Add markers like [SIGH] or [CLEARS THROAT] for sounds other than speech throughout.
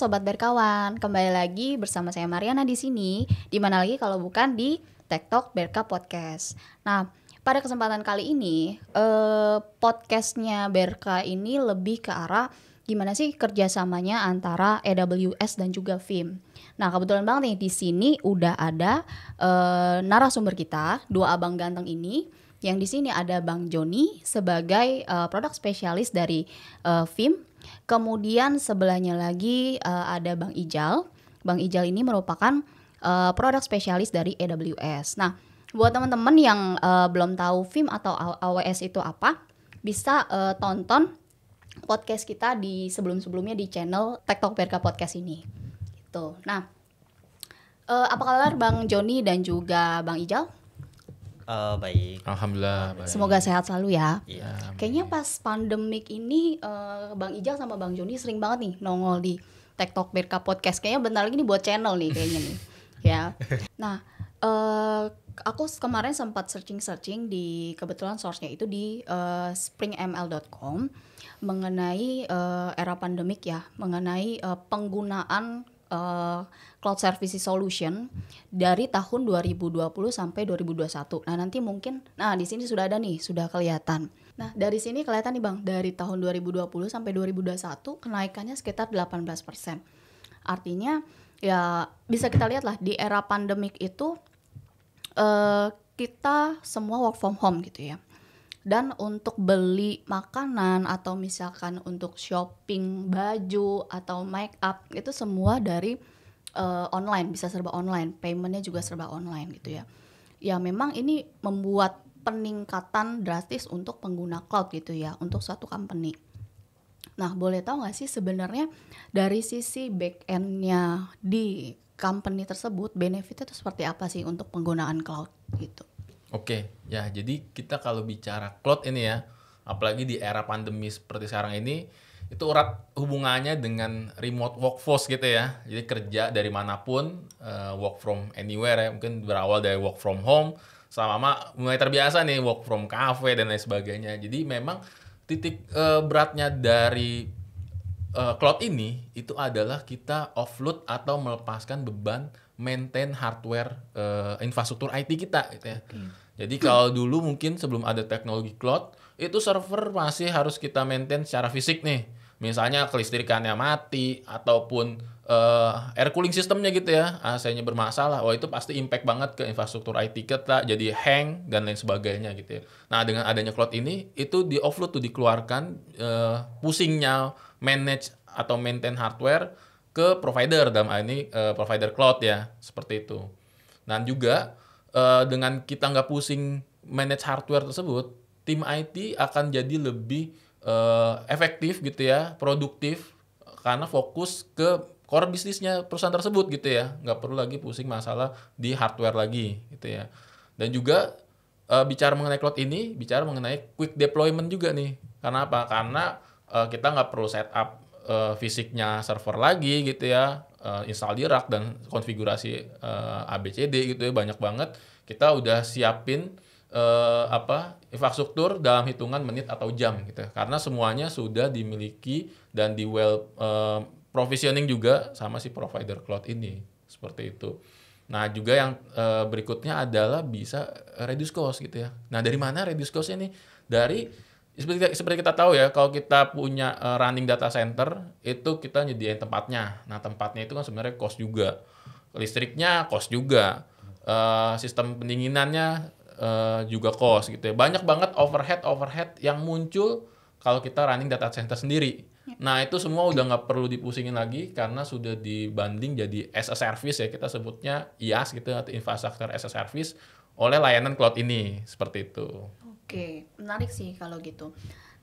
sobat berkawan. Kembali lagi bersama saya Mariana di sini, di mana lagi kalau bukan di TikTok Berka Podcast. Nah, pada kesempatan kali ini eh, podcastnya Berka ini lebih ke arah gimana sih kerjasamanya antara AWS dan juga Vim. Nah kebetulan banget nih di sini udah ada eh, narasumber kita dua abang ganteng ini yang di sini ada Bang Joni sebagai uh, produk spesialis dari uh, eh, FIM Kemudian sebelahnya lagi uh, ada Bang Ijal. Bang Ijal ini merupakan uh, produk spesialis dari AWS. Nah, buat teman-teman yang uh, belum tahu film atau AWS itu apa, bisa uh, tonton podcast kita di sebelum-sebelumnya di channel TikTok Berka Podcast ini. Gitu. Nah, uh, apa kabar Bang Joni dan juga Bang Ijal? Uh, baik. Alhamdulillah. Baik. Semoga sehat selalu ya. Iya, kayaknya pas pandemik ini uh, Bang Ijal sama Bang Joni sering banget nih nongol di TikTok Berka Podcast. Kayaknya bentar lagi nih buat channel nih kayaknya nih. [LAUGHS] ya. Nah, uh, aku kemarin sempat searching-searching di kebetulan source-nya itu di uh, springml.com mengenai uh, era pandemik ya, mengenai uh, penggunaan Eh, cloud services solution dari tahun 2020 sampai 2021. Nah, nanti mungkin nah di sini sudah ada nih, sudah kelihatan. Nah, dari sini kelihatan nih Bang, dari tahun 2020 sampai 2021 kenaikannya sekitar 18%. Artinya ya bisa kita lihat lah di era pandemik itu uh, kita semua work from home gitu ya dan untuk beli makanan atau misalkan untuk shopping baju atau make up itu semua dari uh, online bisa serba online paymentnya juga serba online gitu ya ya memang ini membuat peningkatan drastis untuk pengguna cloud gitu ya untuk suatu company Nah, boleh tahu nggak sih sebenarnya dari sisi back endnya di company tersebut benefitnya itu seperti apa sih untuk penggunaan cloud gitu? Oke, okay. ya jadi kita kalau bicara cloud ini ya, apalagi di era pandemi seperti sekarang ini, itu urat hubungannya dengan remote workforce gitu ya. Jadi kerja dari manapun, uh, work from anywhere ya, mungkin berawal dari work from home, sama-sama mulai terbiasa nih work from cafe dan lain sebagainya. Jadi memang titik uh, beratnya dari uh, cloud ini itu adalah kita offload atau melepaskan beban maintain hardware uh, infrastruktur IT kita gitu ya. Okay. Jadi kalau dulu mungkin sebelum ada teknologi cloud, itu server masih harus kita maintain secara fisik nih. Misalnya kelistrikannya mati ataupun uh, air cooling sistemnya gitu ya, AC-nya bermasalah. Wah, itu pasti impact banget ke infrastruktur IT kita, jadi hang dan lain sebagainya gitu ya. Nah, dengan adanya cloud ini itu di offload tuh dikeluarkan uh, pusingnya manage atau maintain hardware ke provider dalam hal ini uh, provider cloud ya seperti itu. Dan juga uh, dengan kita nggak pusing manage hardware tersebut, tim IT akan jadi lebih uh, efektif gitu ya, produktif karena fokus ke core bisnisnya perusahaan tersebut gitu ya, nggak perlu lagi pusing masalah di hardware lagi gitu ya. Dan juga uh, bicara mengenai cloud ini, bicara mengenai quick deployment juga nih. Karena apa? Karena uh, kita nggak perlu setup uh, fisiknya server lagi gitu ya, uh, install di rack dan konfigurasi uh, eh, ABCD gitu ya banyak banget. Kita udah siapin uh, apa infrastruktur dalam hitungan menit atau jam gitu. Ya. Karena semuanya sudah dimiliki dan di well uh, provisioning juga sama si provider cloud ini. Seperti itu. Nah, juga yang e, berikutnya adalah bisa reduce cost gitu ya. Nah, dari mana reduce cost ini Dari seperti seperti kita tahu ya kalau kita punya uh, running data center itu kita nyediain tempatnya nah tempatnya itu kan sebenarnya cost juga listriknya cost juga uh, sistem pendinginannya uh, juga cost gitu ya banyak banget overhead overhead yang muncul kalau kita running data center sendiri ya. nah itu semua udah nggak perlu dipusingin lagi karena sudah dibanding jadi as a service ya kita sebutnya IaaS gitu atau infrastructure as a service oleh layanan cloud ini seperti itu Oke, menarik sih kalau gitu.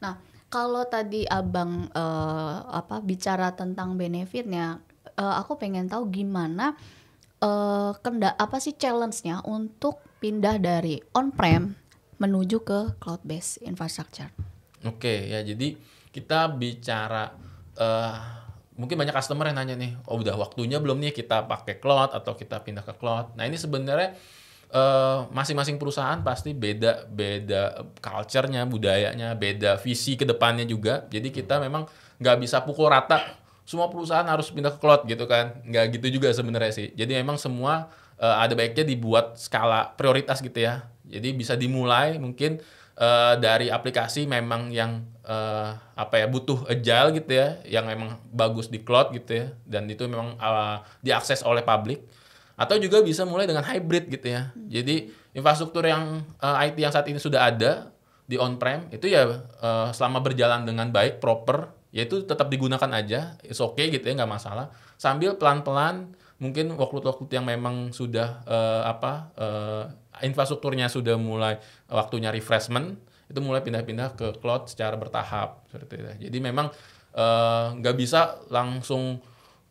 Nah, kalau tadi Abang uh, apa bicara tentang benefitnya, uh, aku pengen tahu gimana uh, kenda apa sih challenge-nya untuk pindah dari on-prem menuju ke cloud-based infrastructure. Oke, ya jadi kita bicara uh, mungkin banyak customer yang nanya nih, oh udah waktunya belum nih kita pakai cloud atau kita pindah ke cloud. Nah, ini sebenarnya Eh, masing-masing uh, perusahaan pasti beda beda culture-nya, budayanya, beda visi ke depannya juga. Jadi kita memang nggak bisa pukul rata semua perusahaan harus pindah ke cloud gitu kan. Nggak gitu juga sebenarnya sih. Jadi memang semua uh, ada baiknya dibuat skala prioritas gitu ya. Jadi bisa dimulai mungkin uh, dari aplikasi memang yang uh, apa ya butuh agile gitu ya, yang memang bagus di cloud gitu ya dan itu memang uh, diakses oleh publik atau juga bisa mulai dengan hybrid gitu ya. Hmm. Jadi infrastruktur yang uh, eh, IT yang saat ini sudah ada di on prem itu ya uh, selama berjalan dengan baik proper yaitu tetap digunakan aja, it's okay gitu ya nggak masalah. Sambil pelan-pelan mungkin workload-workload yang memang sudah uh, apa uh, infrastrukturnya sudah mulai waktunya refreshment itu mulai pindah-pindah ke cloud secara bertahap seperti itu. Jadi memang nggak uh, bisa langsung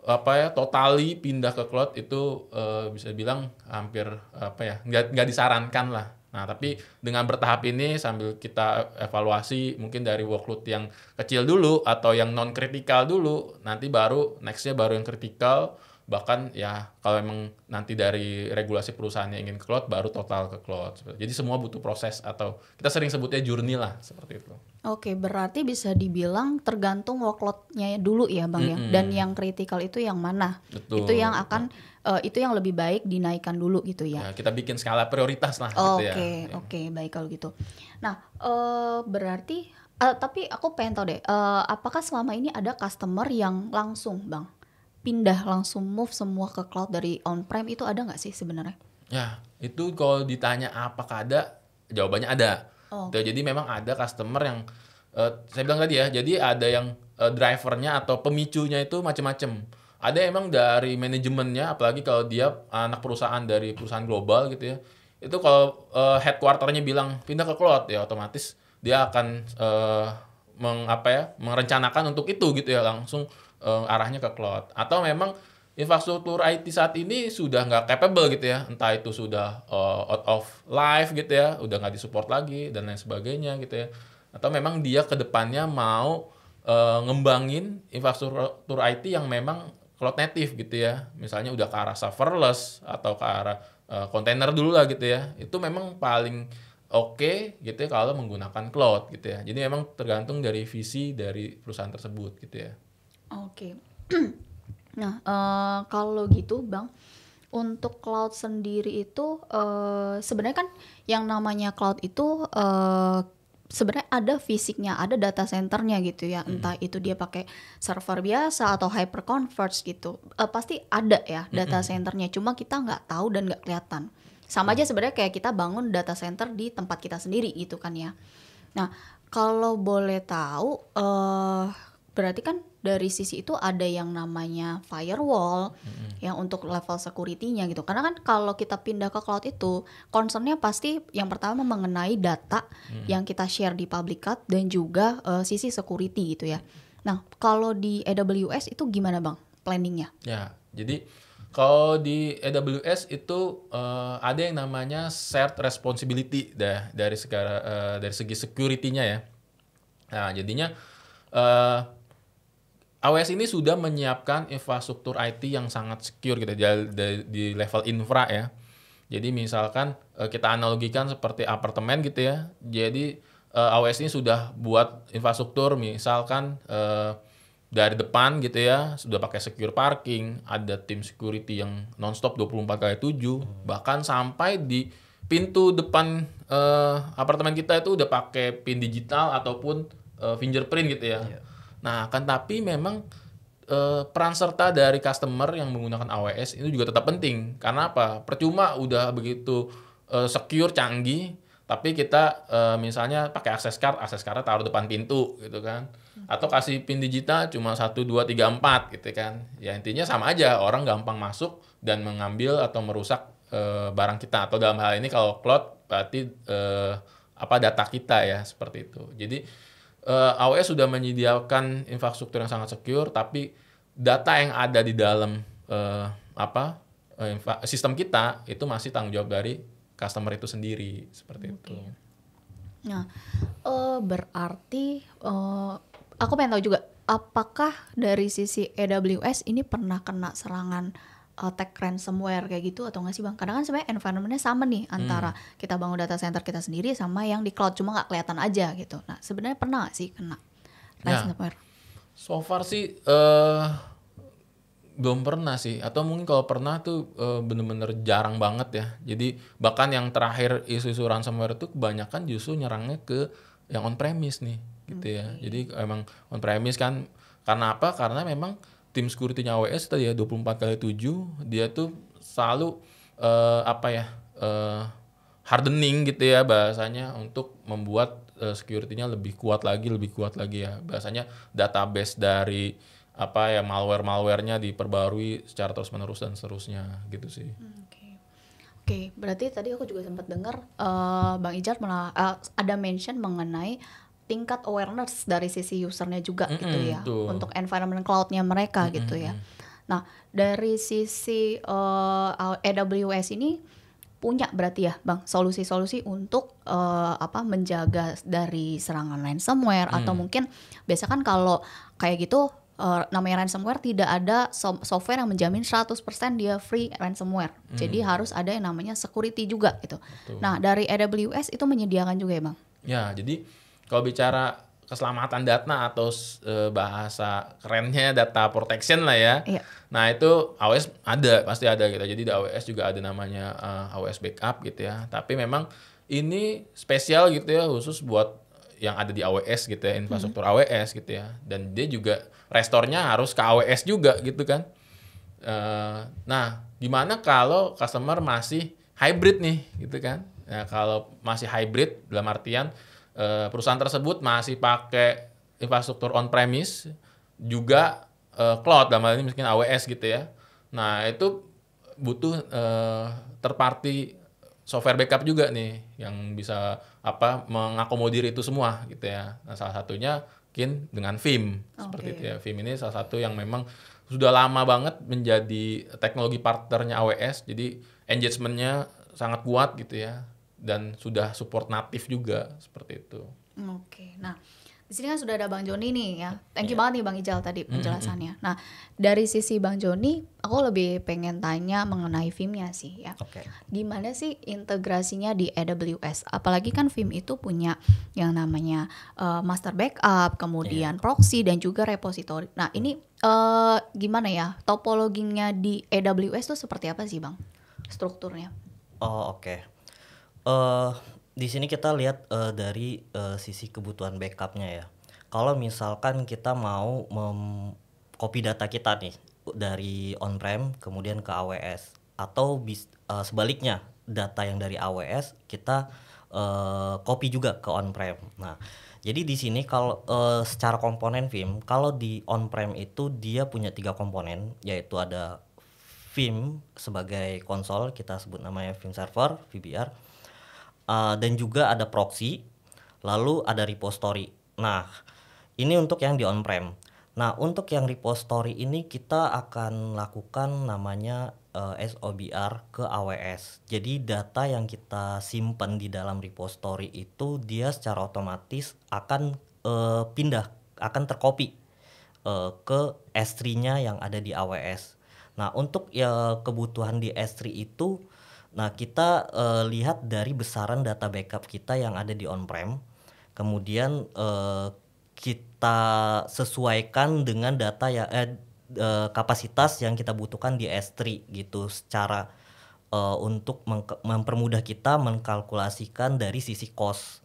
apa ya totali pindah ke cloud itu uh, bisa bilang hampir apa ya nggak nggak disarankan lah Nah, tapi dengan bertahap ini sambil kita evaluasi mungkin dari workload yang kecil dulu atau yang non kritikal dulu, nanti baru nextnya baru yang kritikal bahkan ya kalau emang nanti dari regulasi perusahaannya ingin ke cloud baru total ke cloud jadi semua butuh proses atau kita sering sebutnya journey lah seperti itu oke berarti bisa dibilang tergantung workloadnya dulu ya bang mm -hmm. ya dan yang kritikal itu yang mana betul, itu yang akan uh, itu yang lebih baik dinaikkan dulu gitu ya, ya kita bikin skala prioritas lah gitu ya. oke gitu ya. oke baik kalau gitu nah uh, berarti uh, tapi aku pengen tahu deh uh, apakah selama ini ada customer yang langsung bang pindah langsung move semua ke cloud dari on-prem itu ada nggak sih sebenarnya? Ya, itu kalau ditanya apakah ada, jawabannya ada. Oh. Gitu, jadi memang ada customer yang uh, saya bilang tadi ya, jadi ada yang uh, drivernya atau pemicunya itu macam-macam. Ada emang dari manajemennya, apalagi kalau dia anak perusahaan dari perusahaan global gitu ya. Itu kalau uh, headquarternya bilang pindah ke cloud ya otomatis dia akan uh, meng ya, merencanakan untuk itu gitu ya langsung uh, arahnya ke cloud atau memang infrastruktur IT saat ini sudah nggak capable gitu ya entah itu sudah uh, out of life gitu ya udah nggak disupport lagi dan lain sebagainya gitu ya atau memang dia kedepannya mau uh, ngembangin infrastruktur IT yang memang cloud native gitu ya misalnya udah ke arah serverless atau ke arah uh, container dulu lah gitu ya itu memang paling oke okay, gitu ya kalau menggunakan cloud gitu ya jadi memang tergantung dari visi dari perusahaan tersebut gitu ya Oke. Okay. [CLEARS THROAT] nah, uh, kalau gitu, Bang, untuk cloud sendiri itu uh, sebenarnya kan yang namanya cloud itu uh, sebenarnya ada fisiknya, ada data centernya gitu ya. Hmm. Entah itu dia pakai server biasa atau hyperconverged gitu. Uh, pasti ada ya hmm. data hmm. centernya. Cuma kita nggak tahu dan nggak kelihatan. Sama aja hmm. sebenarnya kayak kita bangun data center di tempat kita sendiri gitu kan ya. Nah, kalau boleh tahu, uh, berarti kan dari sisi itu ada yang namanya firewall mm-hmm. yang untuk level security-nya gitu. Karena kan kalau kita pindah ke cloud itu, concernnya pasti yang pertama mengenai data mm-hmm. yang kita share di public cloud dan juga uh, sisi security gitu ya. Nah, kalau di AWS itu gimana bang planning-nya? Ya, jadi kalau di AWS itu uh, ada yang namanya shared responsibility dah dari segala uh, eh, dari segi security-nya ya. Nah, jadinya uh, AWS ini sudah menyiapkan infrastruktur IT yang sangat secure gitu di level infra ya. Jadi misalkan eh, kita analogikan seperti apartemen gitu ya. Jadi eh, AWS ini sudah buat infrastruktur misalkan eh, dari depan gitu ya, sudah pakai secure parking, ada tim security yang nonstop 24 kali 7, hmm. bahkan sampai di pintu depan apartemen kita itu udah pakai pin digital ataupun fingerprint gitu ya. Yeah Nah, kan tapi memang eh, peran serta dari customer yang menggunakan AWS itu juga tetap penting. Karena apa? Percuma udah begitu eh, secure canggih, tapi kita eh, misalnya pakai akses card, akses card taruh depan pintu gitu kan. Hmm. Atau kasih pin digital cuma 1 2 3 4 gitu kan. Ya intinya sama aja, orang gampang masuk dan mengambil atau merusak eh, barang kita atau dalam hal ini kalau cloud berarti eh, apa data kita ya seperti itu. Jadi uh, eh, AWS e sudah menyediakan infrastruktur yang sangat secure, tapi data yang ada di dalam uh, apa uh, sistem kita itu masih tanggung jawab dari customer itu sendiri seperti okay. itu. Nah, uh, berarti uh, aku pengen tahu juga apakah dari sisi AWS ini pernah kena serangan attack uh, ransomware kayak gitu atau nggak sih bang? Karena kan sebenarnya environmentnya sama nih hmm. antara hmm. kita bangun data center kita sendiri sama yang di cloud cuma nggak kelihatan aja gitu. Nah sebenarnya pernah nggak sih kena nah, ransomware? Nah, so far sih uh, belum pernah sih atau mungkin kalau pernah tuh uh, bener-bener jarang banget ya. Jadi bahkan yang terakhir isu-isu ransomware itu kebanyakan justru nyerangnya ke yang on premise nih gitu okay. ya. Hmm. Jadi emang on premise kan karena apa? Karena memang tim security-nya AWS tadi ya 24 kali 7 dia tuh selalu uh, apa ya uh, hardening gitu ya bahasanya untuk membuat uh, security-nya lebih kuat lagi lebih kuat lagi ya bahasanya database dari apa ya malware malwarenya diperbarui secara terus menerus dan seterusnya gitu sih. Hmm, Oke, berarti tadi aku juga sempat dengar uh, Bang Ijar malah, uh, ada mention mengenai tingkat awareness dari sisi usernya juga mm -hmm, gitu ya itu. untuk environment cloudnya mereka mm -hmm. gitu ya. Nah dari sisi uh, eh, AWS ini punya berarti ya bang solusi-solusi untuk uh, apa menjaga dari serangan ransomware hmm. atau mm. mungkin biasa kan kalau kayak gitu uh, namanya ransomware tidak ada so software yang menjamin 100% dia free ransomware hmm. jadi harus ada yang namanya security juga gitu Betul. nah dari AWS itu menyediakan juga ya bang ya jadi kalau bicara keselamatan data atau e, bahasa kerennya data protection lah ya. Iya. Nah itu AWS ada pasti ada gitu. Jadi di AWS juga ada namanya e, eh, AWS backup gitu ya. Tapi memang ini spesial gitu ya khusus buat yang ada di AWS gitu ya infrastruktur mm -hmm. AWS gitu ya. Dan dia juga restornya harus ke AWS juga gitu kan. E, nah gimana kalau customer masih hybrid nih gitu kan? Nah kalau masih hybrid dalam artian Eh, perusahaan tersebut masih pakai infrastruktur on premise juga uh, cloud dalam hal ini mungkin AWS gitu ya. Nah, itu butuh uh, eh, terparty software backup juga nih yang bisa apa mengakomodir itu semua gitu ya. Nah, salah satunya mungkin dengan Vim okay. seperti itu ya. Vim ini salah satu yang memang sudah lama banget menjadi teknologi partnernya AWS. Jadi engagementnya sangat kuat gitu ya dan sudah support natif juga seperti itu. Oke, nah di sini kan sudah ada Bang Joni nih ya. Thank you yeah. banget nih Bang Ijal tadi penjelasannya. Mm -hmm. Nah dari sisi Bang Joni, aku lebih pengen tanya mengenai filmnya sih ya. Oke. Okay. Gimana sih integrasinya di AWS? Apalagi kan film itu punya yang namanya uh, master backup, kemudian yeah. proxy dan juga repository. Nah ini uh, gimana ya topologinya di AWS itu seperti apa sih Bang? Strukturnya? Oh oke. Okay uh, di sini kita lihat uh, dari uh, sisi kebutuhan backupnya ya. Kalau misalkan kita mau copy data kita nih dari on-prem kemudian ke AWS atau bis, uh, sebaliknya data yang dari AWS kita uh, copy juga ke on-prem. Nah, jadi di sini kalau uh, secara komponen Vim, kalau di on-prem itu dia punya tiga komponen, yaitu ada Vim sebagai konsol kita sebut namanya Vim Server (VBR), uh, dan juga ada proxy, lalu ada repository. Nah, ini untuk yang di on-prem. Nah, untuk yang repository ini kita akan lakukan namanya uh, eh, SOBR ke AWS. Jadi data yang kita simpan di dalam repository itu dia secara otomatis akan uh, pindah, akan terkopi uh, ke S3-nya yang ada di AWS. Nah, untuk ya kebutuhan di S3 itu Nah, kita uh, lihat dari besaran data backup kita yang ada di on-prem, kemudian uh, kita sesuaikan dengan data ya eh, uh, kapasitas yang kita butuhkan di S3 gitu secara uh, untuk mempermudah kita mengkalkulasikan dari sisi cost.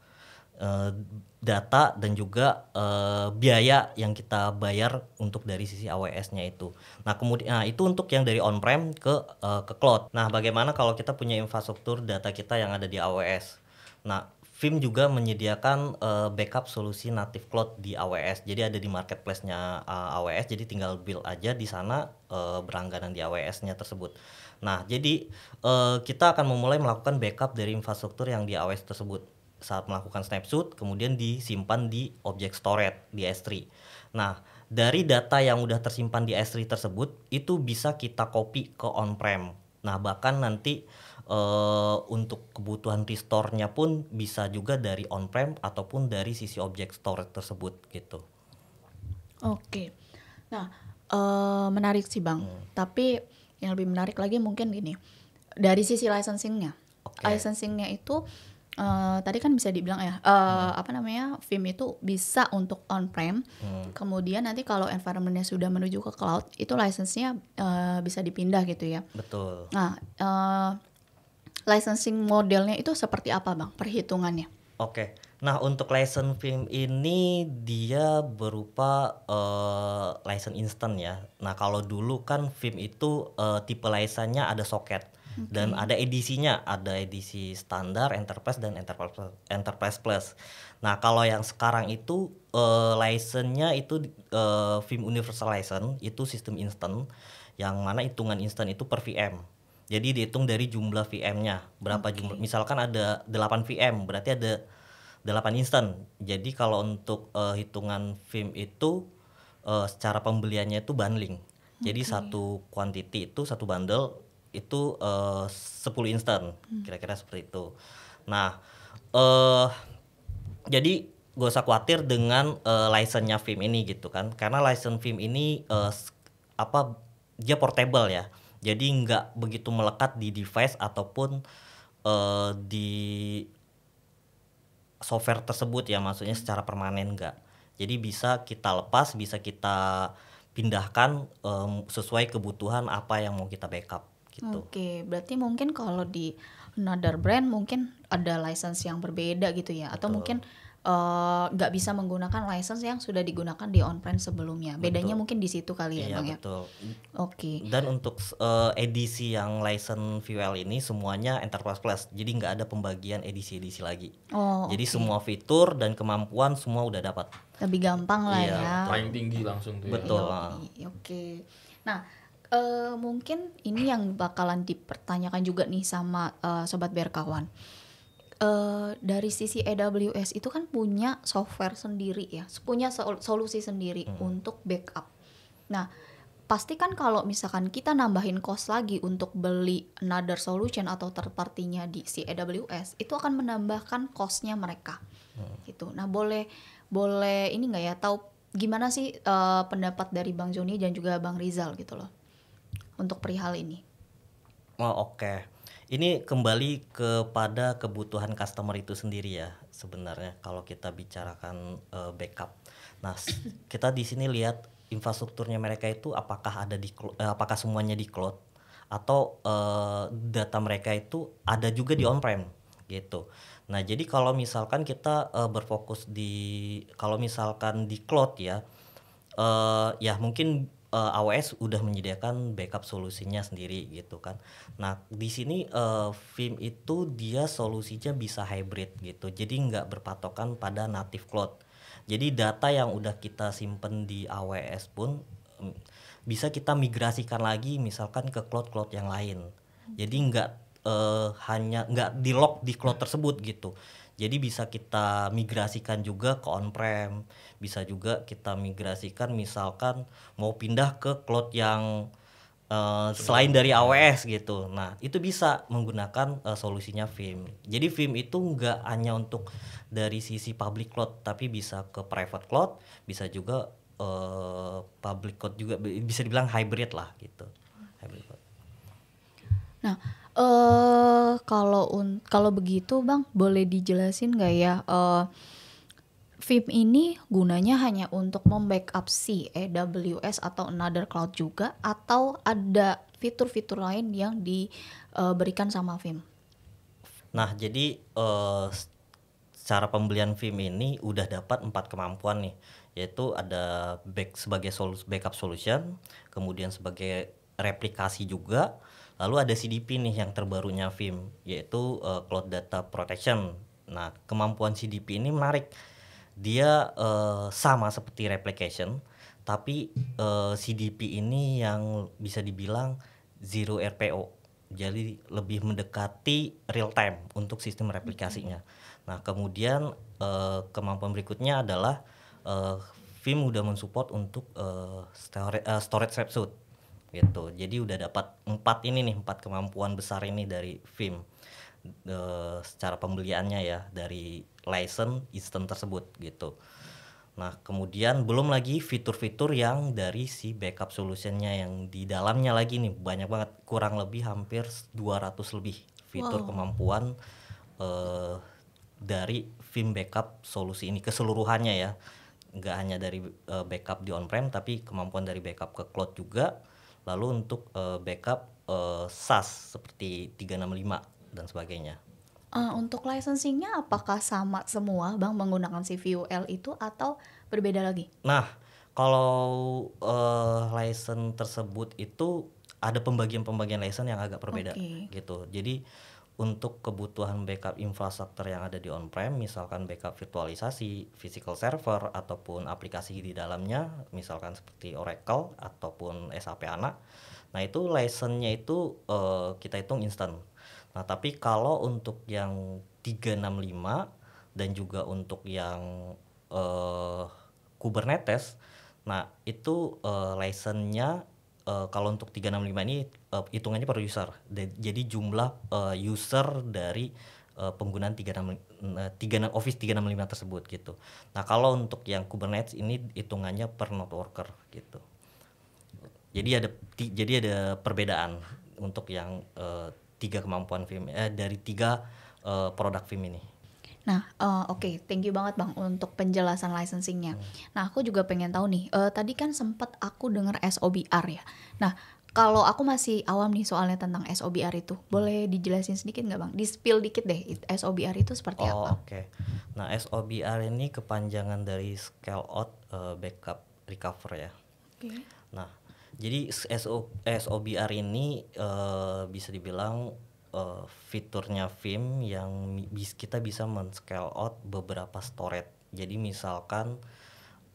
Uh, data dan juga uh, biaya yang kita bayar untuk dari sisi AWS-nya itu. Nah, kemudian nah itu untuk yang dari on-prem ke uh, ke cloud. Nah, bagaimana kalau kita punya infrastruktur data kita yang ada di AWS? Nah, Vim juga menyediakan uh, backup solusi native cloud di AWS. Jadi ada di marketplace-nya uh, AWS, jadi tinggal build aja di sana uh, berlangganan di AWS-nya tersebut. Nah, jadi uh, kita akan memulai melakukan backup dari infrastruktur yang di AWS tersebut saat melakukan snapshot kemudian disimpan di objek storage di S3. Nah, dari data yang sudah tersimpan di S3 tersebut itu bisa kita copy ke on-prem. Nah, bahkan nanti Uh, untuk kebutuhan restore-nya pun bisa juga dari on-prem ataupun dari sisi objek storage tersebut gitu. Oke, nah uh, menarik sih bang. Hmm. Tapi yang lebih menarik lagi mungkin gini dari sisi licensing-nya. Okay. Licensing-nya itu Eh, tadi kan bisa dibilang ya uh, hmm. apa namanya film itu bisa untuk on prem hmm. kemudian nanti kalau environmentnya sudah menuju ke cloud itu license-nya uh, bisa dipindah gitu ya betul nah uh, licensing modelnya itu seperti apa bang perhitungannya oke okay. Nah, untuk license film ini dia berupa uh, license instant ya. Nah, kalau dulu kan film itu uh, tipe license-nya ada soket dan ada edisinya ada edisi standar enterprise dan enterprise plus, enterprise plus nah kalau yang sekarang itu uh, license-nya itu uh, eh, film universal license itu sistem instant yang mana hitungan instant itu per VM jadi dihitung dari jumlah VM-nya berapa okay. jumlah misalkan ada 8 VM berarti ada 8 instant. jadi kalau untuk uh, hitungan film itu uh, secara pembeliannya itu bundling jadi okay. satu quantity itu satu bundle itu eh, uh, 10 instan hmm. kira-kira seperti itu nah uh, jadi gak usah khawatir dengan uh, license-nya film ini gitu kan karena license film ini uh, apa dia portable ya jadi nggak begitu melekat di device ataupun uh, di software tersebut ya maksudnya secara permanen nggak jadi bisa kita lepas bisa kita pindahkan um, sesuai kebutuhan apa yang mau kita backup gitu. Oke, okay, berarti mungkin kalau di another brand mungkin ada license yang berbeda gitu ya atau Betul. mungkin eh, nggak uh, bisa menggunakan license yang sudah digunakan di on-prem sebelumnya. Bedanya mungkin di situ kali ya, iya, Bang ya. Oke. Okay. Dan untuk uh, edisi yang license VL ini semuanya Enterprise Plus. Jadi nggak ada pembagian edisi-edisi lagi. Oh. Jadi okay. semua fitur dan kemampuan semua udah dapat. Lebih gampang lah iya, ya. Paling tinggi langsung tuh. Ya. Betul. Ya. Oke. Okay. Nah, uh, mungkin ini yang bakalan dipertanyakan juga nih sama uh, sobat berkawan. Uh, dari sisi AWS itu kan punya software sendiri ya, punya sol solusi sendiri hmm. untuk backup. Nah, pasti kan kalau misalkan kita nambahin cost lagi untuk beli another solution atau terpartinya di si AWS, itu akan menambahkan costnya mereka. Hmm. Gitu. Nah, boleh boleh ini nggak ya tahu gimana sih uh, pendapat dari Bang Joni dan juga Bang Rizal gitu loh? untuk perihal ini? Oh oke, okay. ini kembali kepada kebutuhan customer itu sendiri ya sebenarnya kalau kita bicarakan uh, backup. Nah [LAUGHS] kita di sini lihat infrastrukturnya mereka itu apakah ada di eh, apakah semuanya di cloud atau uh, data mereka itu ada juga di on prem gitu. Nah jadi kalau misalkan kita uh, berfokus di kalau misalkan di cloud ya, uh, ya mungkin uh, eh, AWS udah menyediakan backup solusinya sendiri gitu kan. Nah di sini uh, Vim itu dia solusinya bisa hybrid gitu, jadi nggak berpatokan pada native cloud. Jadi data yang udah kita simpen di AWS pun um, bisa kita migrasikan lagi misalkan ke cloud-cloud yang lain. Jadi nggak uh, hanya nggak di lock di cloud tersebut gitu. Jadi bisa kita migrasikan juga ke on-prem, bisa juga kita migrasikan misalkan mau pindah ke cloud yang uh, selain dari AWS gitu. Nah, itu bisa menggunakan uh, solusinya Vim. Jadi Vim itu nggak hanya untuk dari sisi public cloud, tapi bisa ke private cloud, bisa juga uh, public cloud juga bisa dibilang hybrid lah gitu. Hybrid cloud. Nah, Eh uh, kalau un kalau begitu Bang, boleh dijelasin nggak ya uh, eh, FIM ini gunanya hanya untuk membackup si AWS atau another cloud juga atau ada fitur-fitur lain yang diberikan eh, uh, sama FIM? Nah, jadi uh, eh, secara pembelian FIM ini udah dapat empat kemampuan nih, yaitu ada back sebagai sol backup solution, kemudian sebagai replikasi juga, Lalu ada CDP nih yang terbarunya VIM yaitu uh, Cloud Data Protection. Nah, kemampuan CDP ini menarik. Dia uh, sama seperti replication, tapi uh, eh, CDP ini yang bisa dibilang zero RPO. Jadi lebih mendekati real time untuk sistem replikasinya. Nah, kemudian uh, kemampuan berikutnya adalah uh, VIM udah mensupport untuk uh, storage, uh, storage gitu jadi udah dapat empat ini nih empat kemampuan besar ini dari film e, eh, secara pembeliannya ya dari license instant tersebut gitu nah kemudian belum lagi fitur-fitur yang dari si backup solutionnya yang di dalamnya lagi nih banyak banget kurang lebih hampir 200 lebih fitur wow. kemampuan e, dari film backup solusi ini keseluruhannya ya nggak hanya dari uh, backup di on-prem tapi kemampuan dari backup ke cloud juga lalu untuk uh, backup uh, SAS seperti 365 dan sebagainya. Uh, untuk licensingnya apakah sama semua bang menggunakan CVUL itu atau berbeda lagi? Nah kalau uh, license tersebut itu ada pembagian-pembagian license yang agak berbeda okay. gitu. Jadi untuk kebutuhan backup infrastruktur yang ada di on-prem, misalkan backup virtualisasi, physical server, ataupun aplikasi di dalamnya, misalkan seperti Oracle ataupun SAP ANA. Nah itu license-nya itu uh, kita hitung instant. Nah tapi kalau untuk yang 365 dan juga untuk yang uh, Kubernetes, nah itu uh, license-nya uh, kalau untuk 365 ini uh, hitungannya per user. jadi jumlah uh, user dari uh, penggunaan 36 uh, Office 365 tersebut gitu. Nah, kalau untuk yang Kubernetes ini hitungannya per node worker gitu. Jadi ada jadi ada perbedaan untuk yang uh, tiga kemampuan film eh dari tiga uh, produk film ini. Nah, uh, oke, okay. thank you banget Bang untuk penjelasan licensingnya. Nah, aku juga pengen tahu nih, uh, tadi kan sempat aku dengar SOBR ya. Nah, kalau aku masih awam nih soalnya tentang SOBR itu, boleh dijelasin sedikit nggak Bang? Dispil dikit deh, SOBR itu seperti oh, apa? oke. Okay. Nah, SOBR ini kepanjangan dari Scale Out uh, Backup Recover ya. Oke. Okay. Nah, jadi SO, SOBR ini uh, bisa dibilang uh, fiturnya Vim yang bis kita bisa men-scale out beberapa storage. Jadi misalkan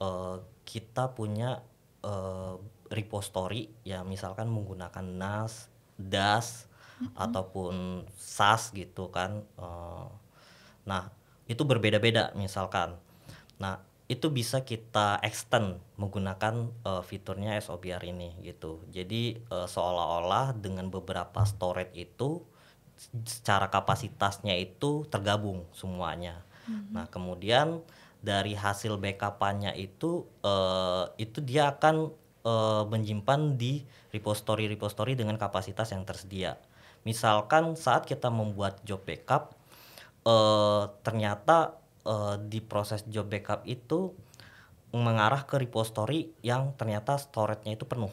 uh, kita punya uh, repository ya misalkan menggunakan NAS, DAS mm-hmm. ataupun SAS gitu kan. Uh, nah, itu berbeda-beda misalkan. Nah, itu bisa kita extend menggunakan uh, fiturnya SOBR ini gitu. Jadi uh, seolah-olah dengan beberapa storage itu secara kapasitasnya itu tergabung semuanya. Mm-hmm. Nah, kemudian dari hasil backupannya itu uh, itu dia akan uh, menyimpan di repository-repository dengan kapasitas yang tersedia. Misalkan saat kita membuat job backup uh, ternyata uh, di proses job backup itu mengarah ke repository yang ternyata storage-nya itu penuh.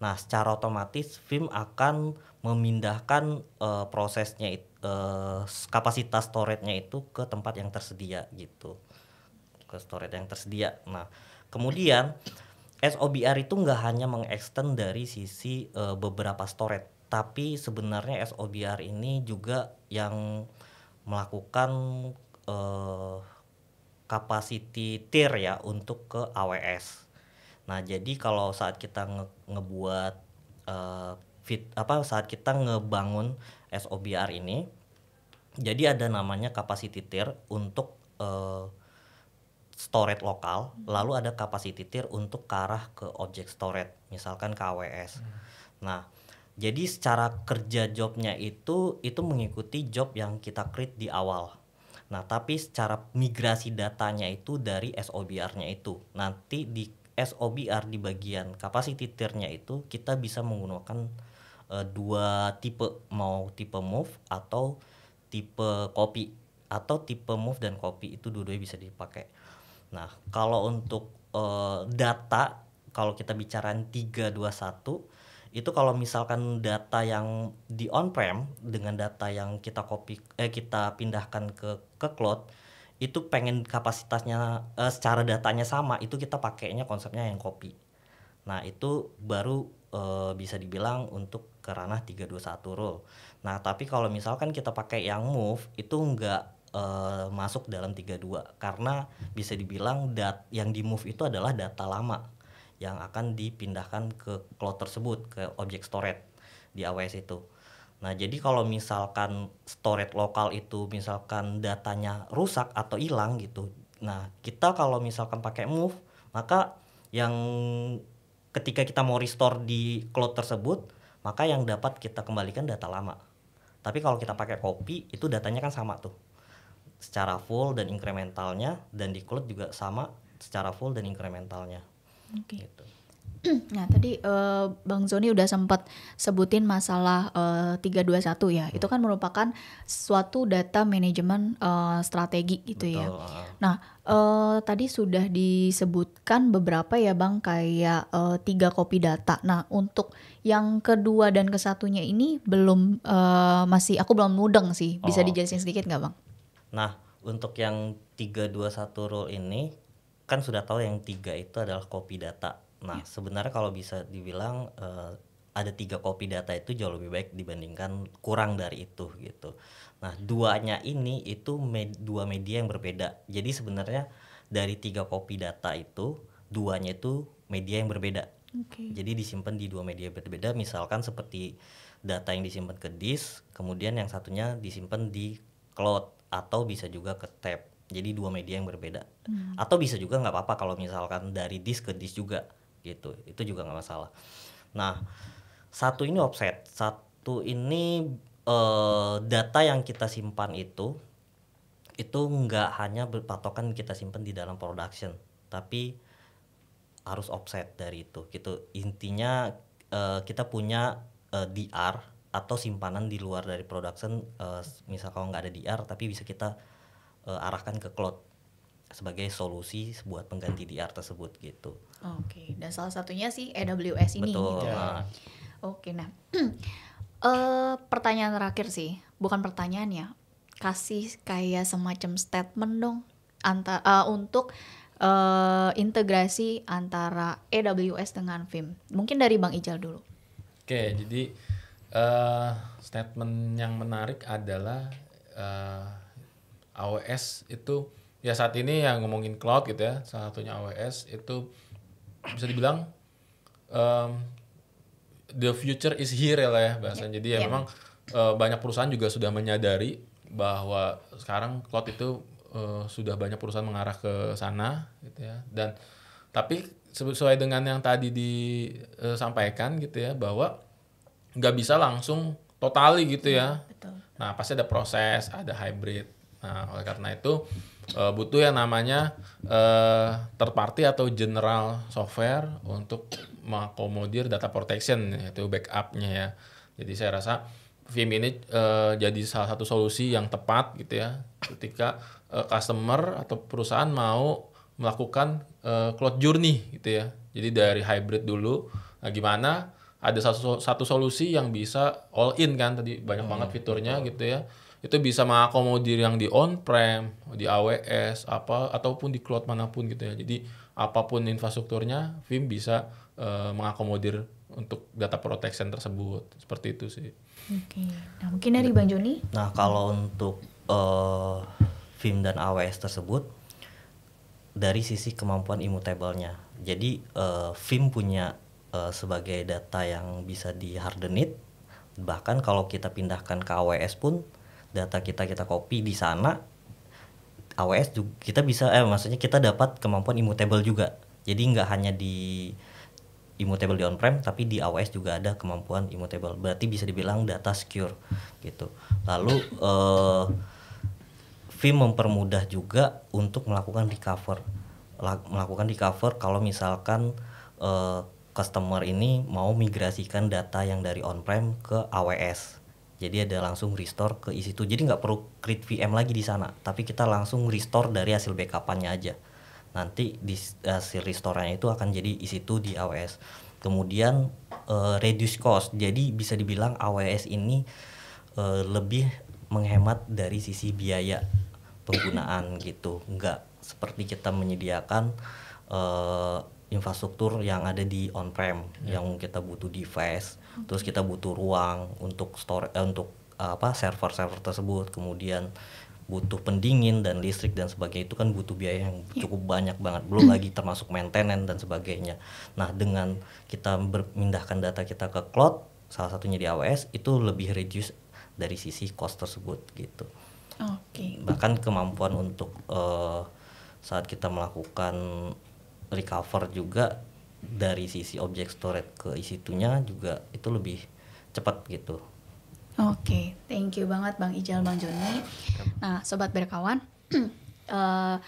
Nah, secara otomatis film akan memindahkan uh, prosesnya uh, kapasitas storage-nya itu ke tempat yang tersedia gitu. Ke storage yang tersedia. Nah, kemudian SOBR itu nggak hanya mengextend dari sisi uh, beberapa storage, tapi sebenarnya SOBR ini juga yang melakukan uh, capacity tier ya untuk ke AWS Nah, jadi kalau saat kita nge ngebuat uh, fit apa saat kita ngebangun SOBR ini jadi ada namanya capacity tier untuk uh, storage lokal, hmm. lalu ada capacity tier untuk ke arah ke objek storage, misalkan KWS. Hmm. Nah, jadi secara kerja jobnya itu itu mengikuti job yang kita create di awal. Nah, tapi secara migrasi datanya itu dari SOBR-nya itu nanti di SOBR di bagian capacity tiernya itu kita bisa menggunakan uh, dua tipe mau tipe move atau tipe copy atau tipe move dan copy itu dua-duanya bisa dipakai. Nah, kalau untuk uh, data kalau kita bicara 321 itu kalau misalkan data yang di on prem dengan data yang kita copy eh kita pindahkan ke ke cloud itu pengen kapasitasnya uh, secara datanya sama itu kita pakainya konsepnya yang kopi nah itu baru uh, bisa dibilang untuk ke ranah 321 rule nah tapi kalau misalkan kita pakai yang move itu nggak uh, masuk dalam 32 karena bisa dibilang dat yang di move itu adalah data lama yang akan dipindahkan ke cloud tersebut ke object storage di AWS itu Nah, jadi kalau misalkan storage lokal itu misalkan datanya rusak atau hilang gitu. Nah, kita kalau misalkan pakai move, maka yang ketika kita mau restore di cloud tersebut, maka yang dapat kita kembalikan data lama. Tapi kalau kita pakai copy, itu datanya kan sama tuh. Secara full dan incrementalnya dan di cloud juga sama secara full dan incrementalnya. Oke. Okay. Gitu nah tadi uh, Bang Zoni udah sempat sebutin masalah uh, eh, 321 ya. Itu kan merupakan suatu data manajemen uh, strategi gitu ya. Betul. ya. Nah, uh, tadi sudah disebutkan beberapa ya Bang kayak uh, tiga kopi data. Nah, untuk yang kedua dan kesatunya ini belum uh, masih aku belum mudeng sih. Bisa oh, dijelasin sedikit nggak Bang? Nah, untuk yang 321 rule ini kan sudah tahu yang tiga itu adalah kopi data Nah, ya. sebenarnya kalau bisa dibilang uh, ada tiga kopi data itu jauh lebih baik dibandingkan kurang dari itu gitu. Nah, duanya ini itu med dua media yang berbeda. Jadi sebenarnya dari tiga kopi data itu duanya itu media yang berbeda. Okay. Jadi disimpan di dua media berbeda. Misalkan seperti data yang disimpan ke disk, kemudian yang satunya disimpan di cloud atau bisa juga ke tab. Jadi dua media yang berbeda. Hmm. Atau bisa juga nggak apa-apa kalau misalkan dari disk ke disk juga gitu itu juga nggak masalah nah satu ini offset satu ini uh, data yang kita simpan itu itu nggak hanya berpatokan kita simpan di dalam production tapi harus offset dari itu gitu intinya uh, kita punya uh, eh, DR atau simpanan di luar dari production uh, misal kalau nggak ada DR tapi bisa kita uh, arahkan ke cloud sebagai solusi buat pengganti DR tersebut gitu Oke, okay. dan salah satunya sih AWS ini. Betul. Gitu. Ah. Oke, okay, nah uh, [CLEARS THROAT] pertanyaan terakhir sih, bukan pertanyaan ya, kasih kayak semacam statement dong antara uh, eh, untuk uh, integrasi antara AWS dengan Vim. Mungkin dari Bang Ijal dulu. Oke, okay, jadi uh, statement yang menarik adalah uh, AWS itu ya saat ini yang ngomongin cloud gitu ya, salah satunya AWS itu bisa dibilang um, the future is here ya lah ya bahasanya. Yeah. Jadi ya yeah. memang uh, banyak perusahaan juga sudah menyadari bahwa sekarang cloud itu uh, sudah banyak perusahaan mengarah ke sana gitu ya. Dan tapi sesuai dengan yang tadi disampaikan eh, gitu ya bahwa nggak bisa langsung totali gitu ya. Nah, pasti ada proses, ada hybrid Nah, oleh karena itu uh, butuh yang namanya uh, third party atau general software untuk mengakomodir data protection yaitu backupnya ya. Jadi saya rasa Vim ini uh, jadi salah satu solusi yang tepat gitu ya ketika uh, customer atau perusahaan mau melakukan uh, cloud journey gitu ya. Jadi dari hybrid dulu, nah gimana ada satu, satu solusi yang bisa all in kan tadi banyak hmm. banget fiturnya gitu ya itu bisa mengakomodir yang di on prem, di AWS apa ataupun di cloud manapun gitu ya. Jadi apapun infrastrukturnya Vim bisa uh, mengakomodir untuk data protection tersebut. Seperti itu sih. Oke. Nah, mungkin dari Bang Joni? Nah, kalau untuk uh, Vim dan AWS tersebut dari sisi kemampuan immutable-nya. Jadi uh, Vim punya uh, sebagai data yang bisa di hardened. bahkan kalau kita pindahkan ke AWS pun data kita kita copy di sana AWS juga kita bisa eh maksudnya kita dapat kemampuan immutable juga jadi nggak hanya di immutable di on-prem tapi di AWS juga ada kemampuan immutable berarti bisa dibilang data secure gitu lalu eh, Vim mempermudah juga untuk melakukan recover melakukan recover kalau misalkan eh, customer ini mau migrasikan data yang dari on-prem ke AWS jadi ada langsung restore ke isi itu jadi nggak perlu create VM lagi di sana tapi kita langsung restore dari hasil backupannya aja nanti di hasil restorannya itu akan jadi isi itu di AWS kemudian uh, reduce cost jadi bisa dibilang AWS ini uh, lebih menghemat dari sisi biaya penggunaan gitu nggak seperti kita menyediakan uh, infrastruktur yang ada di on-prem yeah. yang kita butuh device Terus kita butuh ruang untuk store eh, untuk eh, apa server-server tersebut. Kemudian butuh pendingin dan listrik dan sebagainya itu kan butuh biaya yang iya. cukup banyak banget belum lagi termasuk maintenance dan sebagainya nah dengan kita memindahkan data kita ke cloud salah satunya di AWS itu lebih reduce dari sisi cost tersebut gitu okay. bahkan kemampuan untuk uh, saat kita melakukan recover juga dari sisi objek storage ke isi juga itu lebih cepat gitu. Oke, okay, thank you banget Bang Ijal, Bang Joni. Nah, sobat berkawan, uh, [CLEARS THROAT] uh,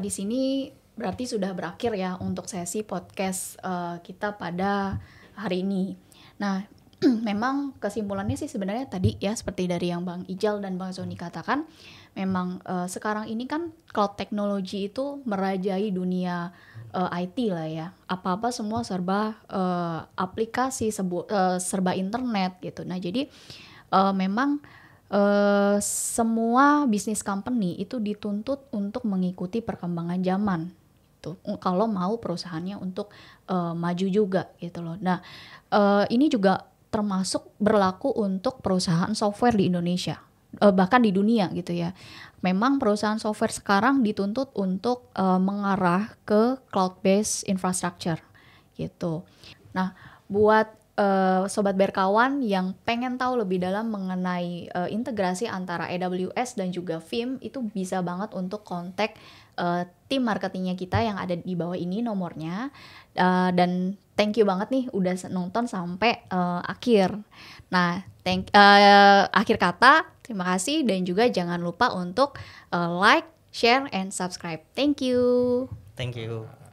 di sini berarti sudah berakhir ya untuk sesi podcast uh, kita pada hari ini. Nah, [CLEARS THROAT] memang kesimpulannya sih sebenarnya tadi ya seperti dari yang Bang Ijal dan Bang Joni katakan memang uh, sekarang ini kan cloud technology itu merajai dunia uh, eh, IT lah ya. Apa-apa semua serba uh, aplikasi, sebu uh, serba internet gitu. Nah, jadi uh, memang uh, semua bisnis company itu dituntut untuk mengikuti perkembangan zaman gitu. Kalau mau perusahaannya untuk uh, maju juga gitu loh. Nah, uh, ini juga termasuk berlaku untuk perusahaan software di Indonesia Eh, bahkan di dunia gitu ya. Memang perusahaan software sekarang dituntut untuk uh, mengarah ke cloud based infrastructure gitu. Nah, buat uh, sobat berkawan yang pengen tahu lebih dalam mengenai uh, integrasi antara AWS dan juga Vim itu bisa banget untuk kontak uh, tim marketingnya kita yang ada di bawah ini nomornya uh, dan thank you banget nih udah nonton sampai uh, akhir. Nah, thank uh, akhir kata Terima kasih dan juga jangan lupa untuk uh, like, share, and subscribe. Thank you. Thank you.